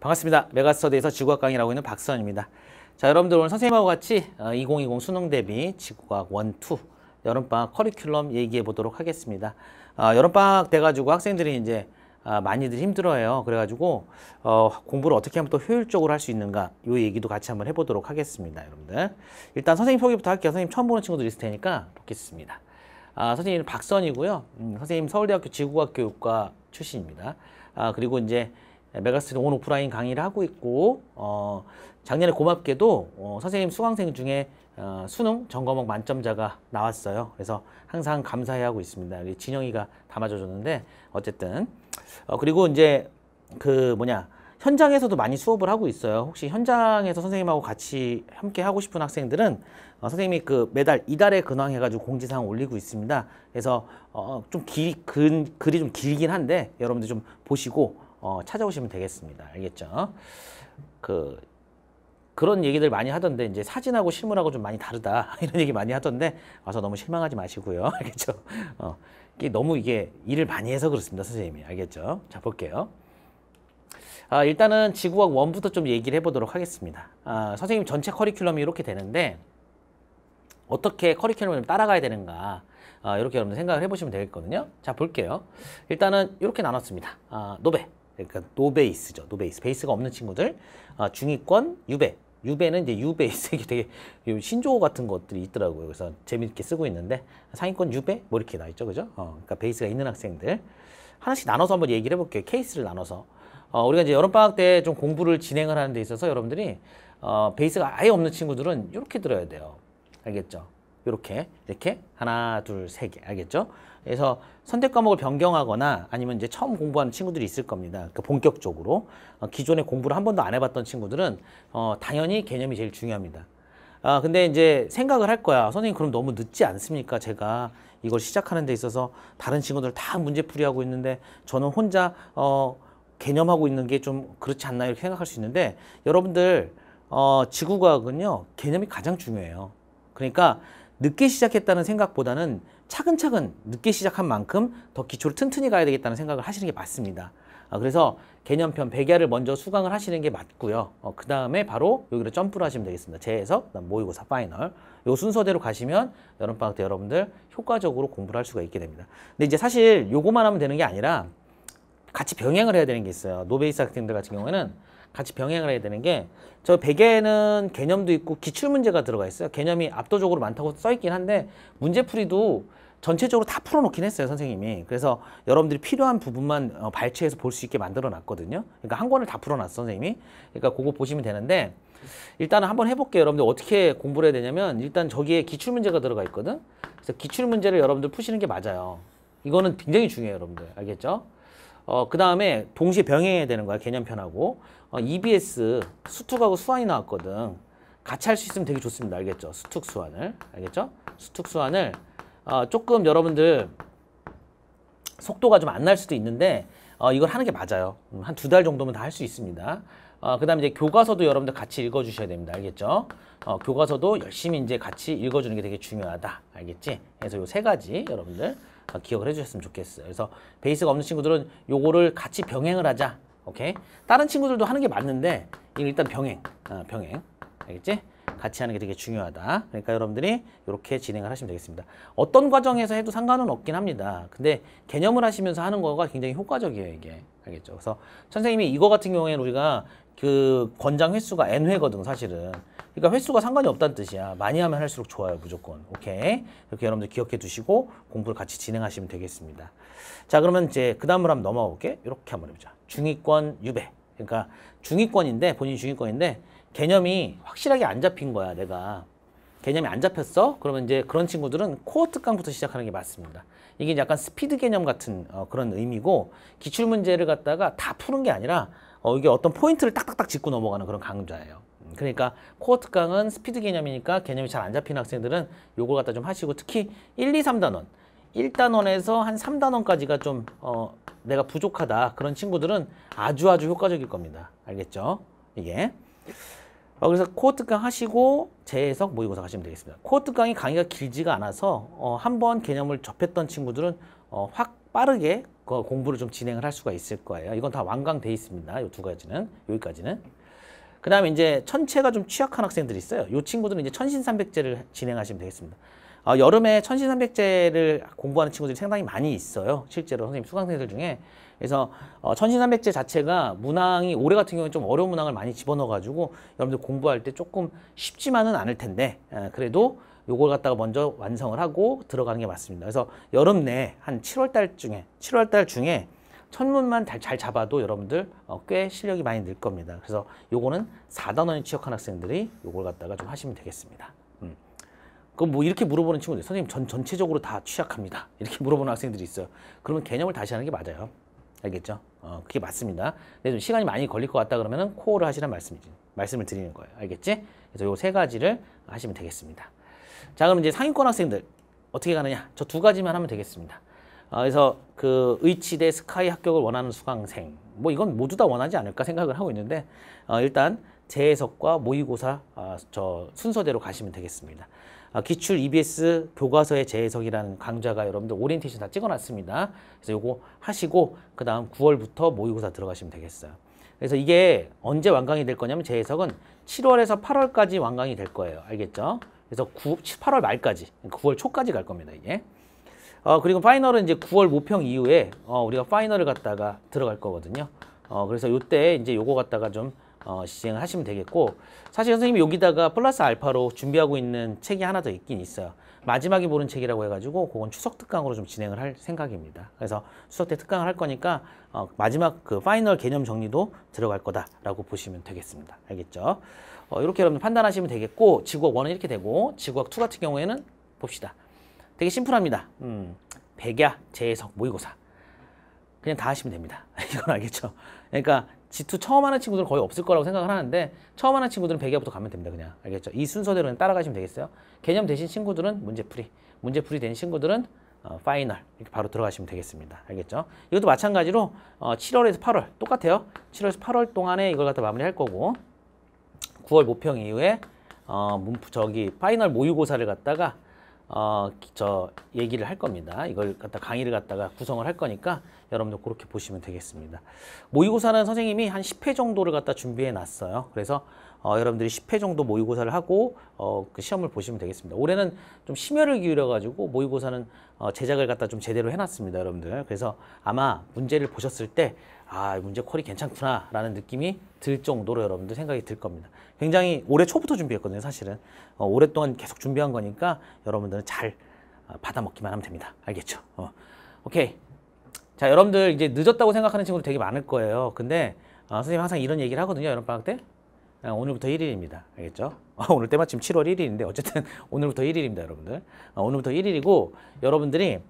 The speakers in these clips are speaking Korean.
반갑습니다. 메가스터디에서 지구학 강의라고 있는 박선입니다. 자, 여러분들 오늘 선생님하고 같이 2020 어, 수능 대비 지구학 1, 2 여름방학 커리큘럼 얘기해 보도록 하겠습니다. 아, 여름방학 돼가지고 학생들이 이제 아, 많이들 힘들어요 그래가지고 어, 공부를 어떻게 하면 또 효율적으로 할 수 있는가 요 얘기도 같이 한번 해보도록 하겠습니다. 여러분들 일단 선생님 소개부터 할게요. 선생님 처음 보는 친구들 있을 테니까 돕겠습니다. 아, 선생님 박선이고요. 음, 선생님 서울대학교 지구과학교육과 출신입니다. 아, 그리고 이제 네, 메가스는 온 오프라인 강의를 하고 있고 어, 작년에 고맙게도 어, 선생님 수강생 중에 어, 수능 전과목 만점자가 나왔어요. 그래서 항상 감사해하고 있습니다. 우리 진영이가 담아줘줬는데 어쨌든 어, 그리고 이제 그 뭐냐 현장에서도 많이 수업을 하고 있어요. 혹시 현장에서 선생님하고 같이 함께 하고 싶은 학생들은 어, 선생님이 그 매달 이달에 근황해가지고 공지사항 올리고 있습니다. 그래서 어, 좀 길, 근, 글이 좀 길긴 한데 여러분들 좀 보시고 어, 찾아오시면 되겠습니다. 알겠죠? 그 그런 얘기들 많이 하던데 이제 사진하고 실물하고 좀 많이 다르다 이런 얘기 많이 하던데 와서 너무 실망하지 마시고요. 알겠죠? 어, 이게 너무 이게 일을 많이 해서 그렇습니다. 선생님이 알겠죠? 자 볼게요. 아, 일단은 지구학 원부터좀 얘기를 해보도록 하겠습니다. 아, 선생님 전체 커리큘럼이 이렇게 되는데 어떻게 커리큘럼을 따라가야 되는가 아, 이렇게 여러분 생각을 해보시면 되겠거든요. 자 볼게요. 일단은 이렇게 나눴습니다. 아, 노베 그러니까 노베이스죠. 노베이스. 베이스가 없는 친구들. 아, 중위권 유배. 유배는 이제 유베이스 이게 되게 신조어 같은 것들이 있더라고요. 그래서 재밌게 쓰고 있는데 상위권 유베뭐 이렇게 나 있죠. 그죠? 어, 그러니까 베이스가 있는 학생들. 하나씩 나눠서 한번 얘기를 해볼게요. 케이스를 나눠서. 어, 우리가 이제 여름방학 때 좀 공부를 진행을 하는 데 있어서 여러분들이 어, 베이스가 아예 없는 친구들은 이렇게 들어야 돼요. 알겠죠? 이렇게 이렇게 하나 둘세개 알겠죠? 그래서 선택 과목을 변경하거나 아니면 이제 처음 공부하는 친구들이 있을 겁니다. 그 본격적으로 어, 기존에 공부를 한 번도 안 해봤던 친구들은 어, 당연히 개념이 제일 중요합니다. 아 근데 이제 생각을 할 거야. 선생님 그럼 너무 늦지 않습니까? 제가 이걸 시작하는 데 있어서 다른 친구들 다 문제풀이하고 있는데 저는 혼자 어 개념하고 있는 게 좀 그렇지 않나 이렇게 생각할 수 있는데 여러분들 어 지구과학은요 개념이 가장 중요해요. 그러니까 늦게 시작했다는 생각보다는 차근차근 늦게 시작한 만큼 더 기초를 튼튼히 가야 되겠다는 생각을 하시는 게 맞습니다. 아, 그래서 개념편 백야를 먼저 수강을 하시는 게 맞고요. 어, 그 다음에 바로 여기로 점프를 하시면 되겠습니다. 재해석, 그 모의고사, 파이널. 요 순서대로 가시면 여름방학 때 여러분들 효과적으로 공부를 할 수가 있게 됩니다. 근데 이제 사실 요거만 하면 되는 게 아니라 같이 병행을 해야 되는 게 있어요. 노베이스 학생들 같은 경우에는 같이 병행을 해야 되는 게 저 베개는 개념도 있고 기출 문제가 들어가 있어요. 개념이 압도적으로 많다고 써 있긴 한데 문제풀이도 전체적으로 다 풀어놓긴 했어요 선생님이 그래서 여러분들이 필요한 부분만 어, 발췌해서 볼 수 있게 만들어 놨거든요 그러니까 한 권을 다 풀어놨어 선생님이 그러니까 그거 보시면 되는데 일단은 한번 해볼게요 여러분들 어떻게 공부를 해야 되냐면 일단 저기에 기출문제가 들어가 있거든 그래서 기출문제를 여러분들 푸시는 게 맞아요 이거는 굉장히 중요해요 여러분들 알겠죠? 어, 그 다음에 동시에 병행해야 되는 거야, 개념편하고. 어, EBS, 수특하고 수환이 나왔거든. 같이 할 수 있으면 되게 좋습니다. 알겠죠? 수특 수환을. 알겠죠? 수특 수환을 어, 조금 여러분들 속도가 좀 안 날 수도 있는데 어, 이걸 하는 게 맞아요. 음, 한두 달 정도면 다 할 수 있습니다. 어, 그 다음에 이제 교과서도 여러분들 같이 읽어주셔야 됩니다. 알겠죠? 어, 교과서도 열심히 이제 같이 읽어주는 게 되게 중요하다. 알겠지? 그래서 요 세 가지 여러분들 기억을 해주셨으면 좋겠어요. 그래서 베이스가 없는 친구들은 요거를 같이 병행을 하자. 오케이? 다른 친구들도 하는 게 맞는데 일단 병행, 어, 병행. 알겠지? 같이 하는 게 되게 중요하다. 그러니까 여러분들이 이렇게 진행을 하시면 되겠습니다. 어떤 과정에서 해도 상관은 없긴 합니다. 근데 개념을 하시면서 하는 거가 굉장히 효과적이에요, 이게. 알겠죠? 그래서 선생님이 이거 같은 경우에는 우리가 그 권장 횟수가 N회거든, 사실은. 그러니까 횟수가 상관이 없다는 뜻이야. 많이 하면 할수록 좋아요, 무조건. 오케이. 이렇게 여러분들 기억해 두시고 공부를 같이 진행하시면 되겠습니다. 자, 그러면 이제 그 다음으로 한번 넘어가 볼게. 이렇게 한번 해보자. 중위권 유배. 그러니까 중위권인데, 본인이 중위권인데 개념이 확실하게 안 잡힌 거야, 내가. 개념이 안 잡혔어? 그러면 이제 그런 친구들은 코어 특강부터 시작하는 게 맞습니다. 이게 약간 스피드 개념 같은 어, 그런 의미고 기출 문제를 갖다가 다 푸는 게 아니라 어, 이게 어떤 포인트를 딱딱딱 짚고 넘어가는 그런 강좌예요. 그러니까 코어트 강은 스피드 개념이니까 개념이 잘 안 잡히는 학생들은 요걸 갖다 좀 하시고 특히 1, 2, 3단원 1단원에서 한 3단원까지가 좀 어, 내가 부족하다 그런 친구들은 아주 아주 효과적일 겁니다. 알겠죠? 이게 어, 그래서 코어트 강 하시고 재해석 모의고사 하시면 되겠습니다. 코어트 강이 강의가 길지가 않아서 어, 한 번 개념을 접했던 친구들은 어, 확 빠르게 그 공부를 좀 진행을 할 수가 있을 거예요. 이건 다 완강돼 있습니다. 이 두 가지는 여기까지는. 그 다음에 이제 천체가 좀 취약한 학생들이 있어요. 이 친구들은 이제 천신삼백제를 진행하시면 되겠습니다. 어, 여름에 천신삼백제를 공부하는 친구들이 상당히 많이 있어요. 실제로 선생님 수강생들 중에. 그래서 어, 천신삼백제 자체가 문항이 올해 같은 경우는 좀 어려운 문항을 많이 집어넣어가지고 여러분들 공부할 때 조금 쉽지만은 않을 텐데 에, 예, 그래도 요걸 갖다가 먼저 완성을 하고 들어가는 게 맞습니다. 그래서 여름 내 한 7월 달 중에 7월 달 중에 천문만 잘 잡아도 여러분들 어, 꽤 실력이 많이 늘 겁니다. 그래서 요거는 4단원에 취업한 학생들이 요걸 갖다가 좀 하시면 되겠습니다. 음. 그럼 뭐 이렇게 물어보는 친구들 선생님 전 전체적으로 다 취약합니다. 이렇게 물어보는 학생들이 있어요. 그러면 개념을 다시 하는 게 맞아요. 알겠죠? 어, 그게 맞습니다. 근데 좀 시간이 많이 걸릴 것 같다 그러면은 코어를 하시란 말씀이지. 말씀을 드리는 거예요. 알겠지? 그래서 요 세 가지를 하시면 되겠습니다. 자, 그럼 이제 상위권 학생들 어떻게 가느냐? 저 두 가지만 하면 되겠습니다. 아, 그래서 그 의치대 스카이 합격을 원하는 수강생 뭐 이건 모두 다 원하지 않을까 생각을 하고 있는데 어, 일단 재해석과 모의고사 아, 저 순서대로 가시면 되겠습니다. 아, 기출 EBS 교과서의 재해석이라는 강좌가 여러분들 오리엔테이션 다 찍어놨습니다. 그래서 요거 하시고 그 다음 9월부터 모의고사 들어가시면 되겠어요. 그래서 이게 언제 완강이 될 거냐면 재해석은 7월에서 8월까지 완강이 될 거예요. 알겠죠? 그래서 9, 8월 말까지, 9월 그러니까 초까지 갈 겁니다. 이게. 어, 그리고 파이널은 이제 9월 모평 이후에 어, 우리가 파이널을 갖다가 들어갈 거거든요. 어, 그래서 요때 이제 요거 갖다가 좀 어, 시행을 하시면 되겠고 사실 선생님이 여기다가 플러스 알파로 준비하고 있는 책이 하나 더 있긴 있어요. 마지막에 보는 책이라고 해가지고 그건 추석 특강으로 좀 진행을 할 생각입니다. 그래서 추석 때 특강을 할 거니까 어, 마지막 그 파이널 개념 정리도 들어갈 거다라고 보시면 되겠습니다. 알겠죠? 어, 이렇게 여러분 판단하시면 되겠고 지구학 1은 이렇게 되고 지구학 2 같은 경우에는 봅시다. 되게 심플합니다. 음, 백야, 재해석, 모의고사. 그냥 다 하시면 됩니다. 이건 알겠죠? 그러니까 G2 처음 하는 친구들은 거의 없을 거라고 생각을 하는데 처음 하는 친구들은 백야부터 가면 됩니다. 그냥 알겠죠? 이 순서대로 따라가시면 되겠어요. 개념 되신 친구들은 문제풀이, 문제풀이 된 친구들은 어, 파이널 이렇게 바로 들어가시면 되겠습니다. 알겠죠? 이것도 마찬가지로 어, 7월에서 8월 똑같아요. 7월에서 8월 동안에 이걸 갖다 마무리할 거고 9월 모평 이후에 어, 문프 저기 파이널 모의고사를 갖다가 어, 저 얘기를 할 겁니다. 이걸 갖다 강의를 갖다가 구성을 할 거니까 여러분들 그렇게 보시면 되겠습니다. 모의고사는 선생님이 한 10회 정도를 갖다 준비해 놨어요. 그래서 어, 여러분들이 10회 정도 모의고사를 하고 어, 그 시험을 보시면 되겠습니다. 올해는 좀 심혈을 기울여가지고 모의고사는 어, 제작을 갖다 좀 제대로 해놨습니다. 여러분들. 그래서 아마 문제를 보셨을 때아 문제 콜이 괜찮구나 라는 느낌이 들 정도로 여러분들 생각이 들 겁니다 굉장히 올해 초부터 준비했거든요 사실은 어, 오랫동안 계속 준비한 거니까 여러분들은 잘 어, 받아 먹기만 하면 됩니다 알겠죠 어. 오케이 자 여러분들 이제 늦었다고 생각하는 친구들 되게 많을 거예요 근데 어, 선생님 항상 이런 얘기를 하거든요 여름 방학 때 어, 오늘부터 1일입니다 알겠죠 어, 오늘 때마침 7월 1일인데 어쨌든 오늘부터 1일입니다 여러분들 오늘부터 1일이고 여러분들이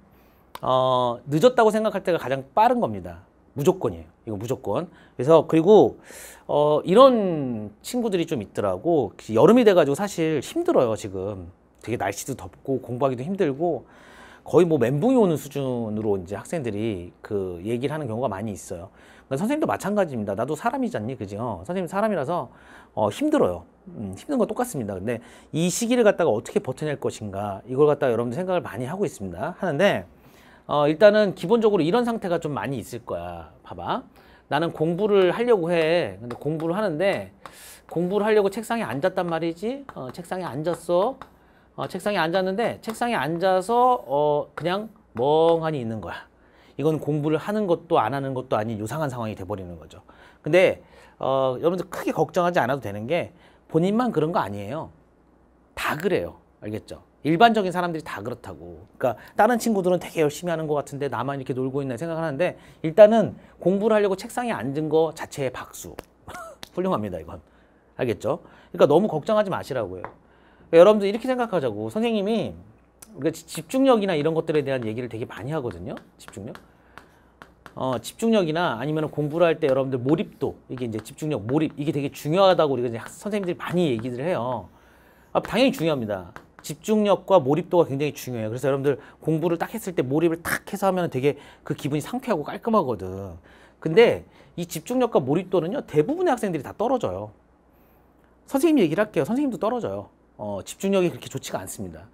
어, 늦었다고 생각할 때가 가장 빠른 겁니다 무조건이에요. 이거 무조건. 그래서 그리고 어 이런 친구들이 좀 있더라고. 여름이 돼가지고 사실 힘들어요 지금. 되게 날씨도 덥고 공부하기도 힘들고 거의 뭐 멘붕이 오는 수준으로 이제 학생들이 그 얘기를 하는 경우가 많이 있어요. 그러니까 선생님도 마찬가지입니다. 나도 사람이잖니, 그죠? 어, 선생님 사람이라서 어, 힘들어요. 음, 힘든 건 똑같습니다. 근데 이 시기를 갖다가 어떻게 버텨낼 것인가 이걸 갖다가 여러분들 생각을 많이 하고 있습니다. 하는데 어, 일단은 기본적으로 이런 상태가 좀 많이 있을 거야. 봐봐. 나는 공부를 하려고 해. 근데 공부를 하는데 공부를 하려고 책상에 앉았단 말이지. 어, 책상에 앉았어. 어, 책상에 앉았는데 책상에 앉아서 어, 그냥 멍하니 있는 거야. 이건 공부를 하는 것도 안 하는 것도 아닌 요상한 상황이 돼버리는 거죠. 근데 어, 여러분들 크게 걱정하지 않아도 되는 게 본인만 그런 거 아니에요. 다 그래요. 알겠죠? 일반적인 사람들이 다 그렇다고. 그러니까 다른 친구들은 되게 열심히 하는 것 같은데 나만 이렇게 놀고 있나 생각하는데 일단은 공부를 하려고 책상에 앉은 거 자체에 박수. 훌륭합니다 이건. 알겠죠? 그러니까 너무 걱정하지 마시라고요. 그러니까 여러분들 이렇게 생각하자고. 선생님이 그러니 집중력이나 이런 것들에 대한 얘기를 되게 많이 하거든요. 집중력. 어, 집중력이나 아니면 공부를 할 때 여러분들 몰입도 이게 이제 집중력 몰입 이게 되게 중요하다고 우리가 선생님들이 많이 얘기를 해요. 아, 당연히 중요합니다. 집중력과 몰입도가 굉장히 중요해요. 그래서 여러분들 공부를 딱 했을 때 몰입을 딱 해서 하면 되게 그 기분이 상쾌하고 깔끔하거든. 근데 이 집중력과 몰입도는요 대부분의 학생들이 다 떨어져요. 선생님 얘기를 할게요. 선생님도 떨어져요. 어, 집중력이 그렇게 좋지가 않습니다.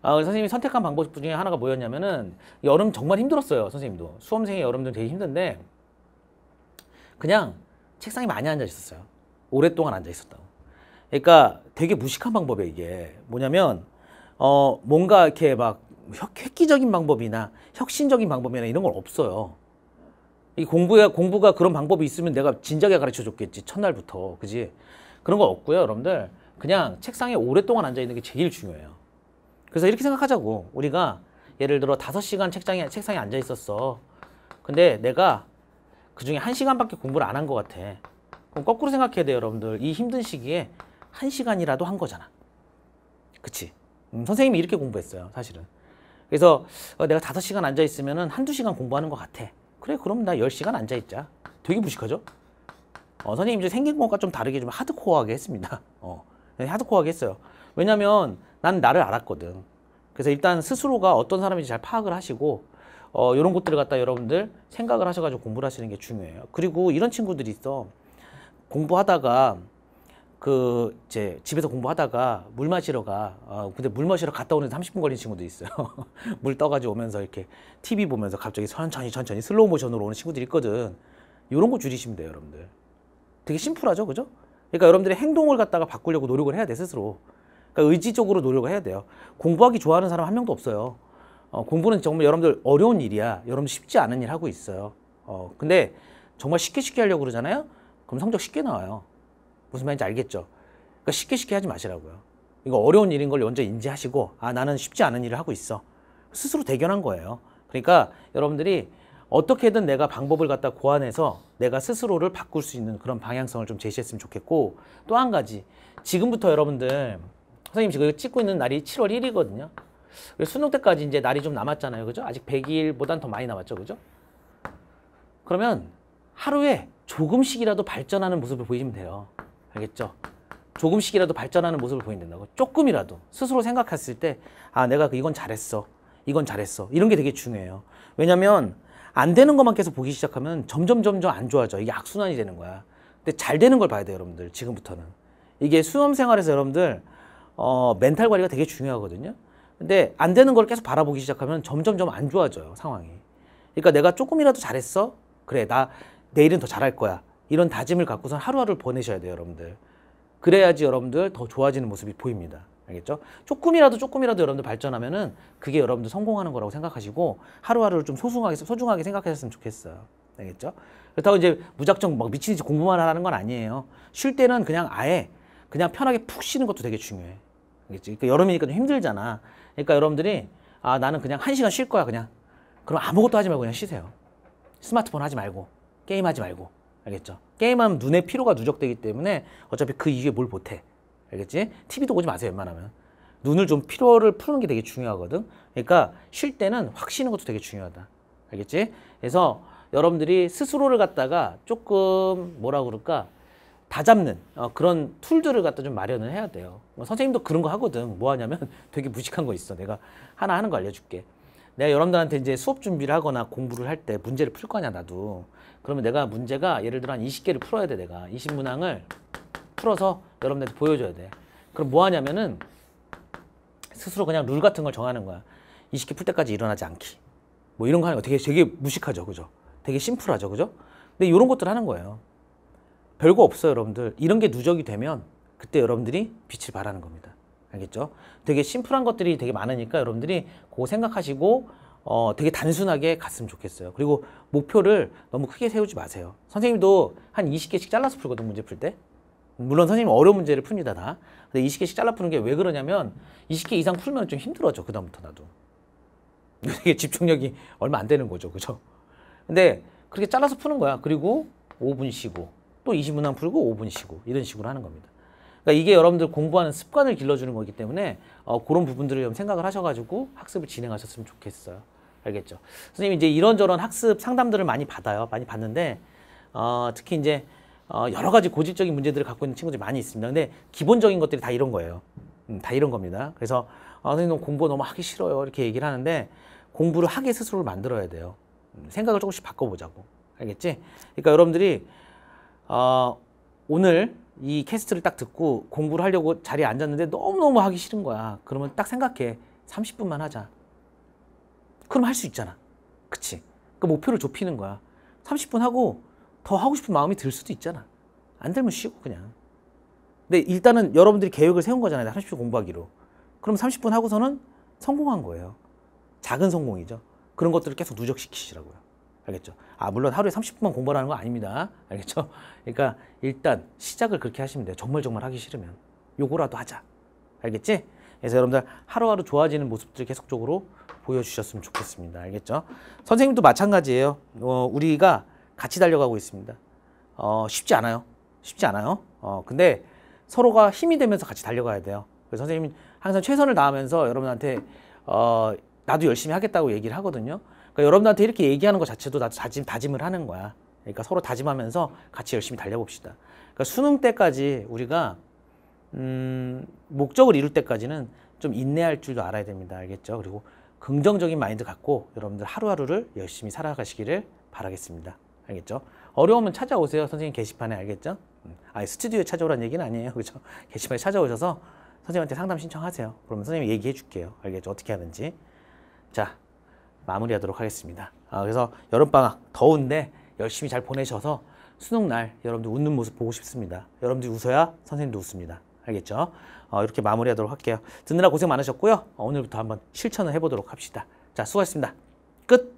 아, 선생님이 선택한 방법 중에 하나가 뭐였냐면은 여름 정말 힘들었어요. 선생님도 수험생의 여름도 되게 힘든데 그냥 책상에 많이 앉아 있었어요. 오랫동안 앉아 있었다고. 그러니까 되게 무식한 방법이에요. 이게 뭐냐면 어, 뭔가 이렇게 막 획기적인 방법이나 혁신적인 방법이나 이런 건 없어요. 이 공부가 공부가 그런 방법이 있으면 내가 진작에 가르쳐 줬겠지 첫날부터 그지 그런 거 없고요 여러분들 그냥 책상에 오랫동안 앉아 있는 게 제일 중요해요 그래서 이렇게 생각하자고 우리가 예를 들어 다섯 시간 책장에 책상에 앉아 있었어 근데 내가 그중에 한시간밖에 공부를 안 한 것 같아 그럼 거꾸로 생각해야 돼요 여러분들 이 힘든 시기에 한시간이라도한 거잖아 그치 음, 선생님이 이렇게 공부했어요, 사실은. 그래서 어, 내가 다섯 시간 앉아있으면 한두 시간 공부하는 것 같아. 그래, 그럼 나 열시간 앉아있자. 되게 무식하죠? 어, 선생님 이제 생긴 것과 좀 다르게 좀 하드코어하게 했습니다. 어, 네, 하드코어하게 했어요. 왜냐면 난 나를 알았거든. 그래서 일단 스스로가 어떤 사람인지 잘 파악을 하시고 어, 이런 것들을 갖다 여러분들 생각을 하셔가지고 공부를 하시는 게 중요해요. 그리고 이런 친구들이 있어. 공부하다가 그 이제 집에서 공부하다가 물 마시러 가. 어, 근데 물 마시러 갔다 오는데 30분 걸린 친구도 있어요. 물 떠가지고 오면서 이렇게 TV 보면서 갑자기 천천히 천천히 슬로우 모션으로 오는 친구들이 있거든. 이런 거 줄이시면 돼요, 여러분들. 되게 심플하죠, 그죠? 그러니까 여러분들이 행동을 갖다가 바꾸려고 노력을 해야 돼 스스로. 그러니까 의지적으로 노력을 해야 돼요. 공부하기 좋아하는 사람 한 명도 없어요. 어, 공부는 정말 여러분들 어려운 일이야. 여러분 쉽지 않은 일 하고 있어요. 어, 근데 정말 쉽게 쉽게 하려고 그러잖아요. 그럼 성적 쉽게 나와요. 무슨 말인지 알겠죠? 그러니까 쉽게 쉽게 하지 마시라고요. 이거 어려운 일인 걸 먼저 인지하시고 아 나는 쉽지 않은 일을 하고 있어. 스스로 대견한 거예요. 그러니까 여러분들이 어떻게든 내가 방법을 갖다 고안해서 내가 스스로를 바꿀 수 있는 그런 방향성을 좀 제시했으면 좋겠고 또 한 가지 지금부터 여러분들 선생님 지금 찍고 있는 날이 7월 1일이거든요. 수능 때까지 이제 날이 좀 남았잖아요. 그죠? 아직 100일보단 더 많이 남았죠. 그죠? 그러면 하루에 조금씩이라도 발전하는 모습을 보이시면 돼요. 알겠죠? 조금씩이라도 발전하는 모습을 보이면 된다고. 조금이라도 스스로 생각했을 때 아, 내가 그 이건 잘했어. 이건 잘했어. 이런 게 되게 중요해요. 왜냐면 안 되는 것만 계속 보기 시작하면 점점 점점 안 좋아져. 이게 악순환이 되는 거야. 근데 잘 되는 걸 봐야 돼요, 여러분들. 지금부터는. 이게 수험 생활에서 여러분들 어, 멘탈 관리가 되게 중요하거든요. 근데 안 되는 걸 계속 바라보기 시작하면 점점점 안 좋아져요, 상황이. 그러니까 내가 조금이라도 잘했어? 그래, 나 내일은 더 잘할 거야. 이런 다짐을 갖고선 하루하루를 보내셔야 돼요, 여러분들. 그래야지 여러분들 더 좋아지는 모습이 보입니다. 알겠죠? 조금이라도 조금이라도 여러분들 발전하면은 그게 여러분들 성공하는 거라고 생각하시고 하루하루를 좀 소중하게 소중하게 생각하셨으면 좋겠어요. 알겠죠? 그렇다고 이제 무작정 막 미친 듯이 공부만 하라는 건 아니에요. 쉴 때는 그냥 아예 그냥 편하게 푹 쉬는 것도 되게 중요해. 알겠지? 그러니까 여름이니까 좀 힘들잖아. 그러니까 여러분들이 아 나는 그냥 한 시간 쉴 거야 그냥. 그럼 아무것도 하지 말고 그냥 쉬세요. 스마트폰 하지 말고 게임 하지 말고 알겠죠? 게임하면 눈에 피로가 누적되기 때문에 어차피 그 이후에 뭘 못해. 알겠지? TV도 보지 마세요, 웬만하면. 눈을 좀 피로를 푸는 게 되게 중요하거든. 그러니까 쉴 때는 확 쉬는 것도 되게 중요하다. 알겠지? 그래서 여러분들이 스스로를 갖다가 조금 뭐라 그럴까? 다 잡는 어, 그런 툴들을 갖다 좀 마련을 해야 돼요. 뭐 선생님도 그런 거 하거든. 뭐 하냐면 되게 무식한 거 있어. 내가 하나 하는 거 알려줄게. 내가 여러분들한테 이제 수업 준비를 하거나 공부를 할 때 문제를 풀 거냐 나도 그러면 내가 문제가 예를 들어 한 20개를 풀어야 돼 내가 20문항을 풀어서 여러분들한테 보여줘야 돼 그럼 뭐 하냐면은 스스로 그냥 룰 같은 걸 정하는 거야 20개 풀 때까지 일어나지 않기 뭐 이런 거 하는 거 되게 되게 무식하죠 그죠 되게 심플하죠 그죠 근데 이런 것들 하는 거예요 별거 없어요 여러분들 이런 게 누적이 되면 그때 여러분들이 빛을 발하는 겁니다 알겠죠? 되게 심플한 것들이 되게 많으니까 여러분들이 그거 생각하시고 어, 되게 단순하게 갔으면 좋겠어요. 그리고 목표를 너무 크게 세우지 마세요. 선생님도 한 20개씩 잘라서 풀거든, 문제 풀 때. 물론 선생님 어려운 문제를 풉니다, 다. 근데 20개씩 잘라 푸는 게 왜 그러냐면 20개 이상 풀면 좀 힘들어져, 그다음부터 나도. 이게 집중력이 얼마 안 되는 거죠, 그죠? 근데 그렇게 잘라서 푸는 거야. 그리고 5분 쉬고 또 20문항 풀고 5분 쉬고 이런 식으로 하는 겁니다. 그러니까 이게 여러분들 공부하는 습관을 길러주는 거기 때문에 어, 그런 부분들을 좀 생각을 하셔가지고 학습을 진행하셨으면 좋겠어요. 알겠죠? 선생님 이제 이런저런 학습 상담들을 많이 받아요. 많이 받는데 어, 특히 이제 어, 여러 가지 고질적인 문제들을 갖고 있는 친구들이 많이 있습니다. 근데 기본적인 것들이 다 이런 거예요. 음, 다 이런 겁니다. 그래서 아, 선생님 공부 너무 하기 싫어요. 이렇게 얘기를 하는데 공부를 하게 스스로를 만들어야 돼요. 음, 생각을 조금씩 바꿔보자고. 알겠지? 그러니까 여러분들이 어, 오늘 이 캐스트를 딱 듣고 공부를 하려고 자리에 앉았는데 너무너무 하기 싫은 거야. 그러면 딱 생각해. 30분만 하자. 그럼 할 수 있잖아. 그치? 그 목표를 좁히는 거야. 30분 하고 더 하고 싶은 마음이 들 수도 있잖아. 안들면 쉬고 그냥. 근데 일단은 여러분들이 계획을 세운 거잖아요. 30분 공부하기로. 그럼 30분 하고서는 성공한 거예요. 작은 성공이죠. 그런 것들을 계속 누적시키시라고요. 알겠죠? 아 물론 하루에 30분만 공부하는 거 아닙니다. 알겠죠? 그러니까 일단 시작을 그렇게 하시면 돼요. 정말 정말 하기 싫으면 요거라도 하자. 알겠지? 그래서 여러분들 하루하루 좋아지는 모습들 계속적으로 보여주셨으면 좋겠습니다. 알겠죠? 선생님도 마찬가지예요. 어, 우리가 같이 달려가고 있습니다. 어, 쉽지 않아요. 쉽지 않아요. 어, 근데 서로가 힘이 되면서 같이 달려가야 돼요. 그래서 선생님이 항상 최선을 다하면서 여러분한테 어, 나도 열심히 하겠다고 얘기를 하거든요. 그러니까 여러분들한테 이렇게 얘기하는 것 자체도 나도 다짐, 다짐을 하는 거야. 그러니까 서로 다짐하면서 같이 열심히 달려봅시다. 그러니까 수능 때까지 우리가 음, 목적을 이룰 때까지는 좀 인내할 줄도 알아야 됩니다. 알겠죠? 그리고 긍정적인 마인드 갖고 여러분들 하루하루를 열심히 살아가시기를 바라겠습니다. 알겠죠? 어려우면 찾아오세요. 선생님 게시판에 알겠죠? 아, 스튜디오에 찾아오라는 얘기는 아니에요. 그죠? 게시판에 찾아오셔서 선생님한테 상담 신청하세요. 그러면 선생님이 얘기해 줄게요. 알겠죠? 어떻게 하는지. 자, 마무리하도록 하겠습니다. 아, 그래서 여름방학 더운데 열심히 잘 보내셔서 수능날 여러분들 웃는 모습 보고 싶습니다. 여러분들이 웃어야 선생님도 웃습니다. 알겠죠? 어, 이렇게 마무리하도록 할게요. 듣느라 고생 많으셨고요. 어, 오늘부터 한번 실천을 해보도록 합시다. 자, 수고하셨습니다. 끝!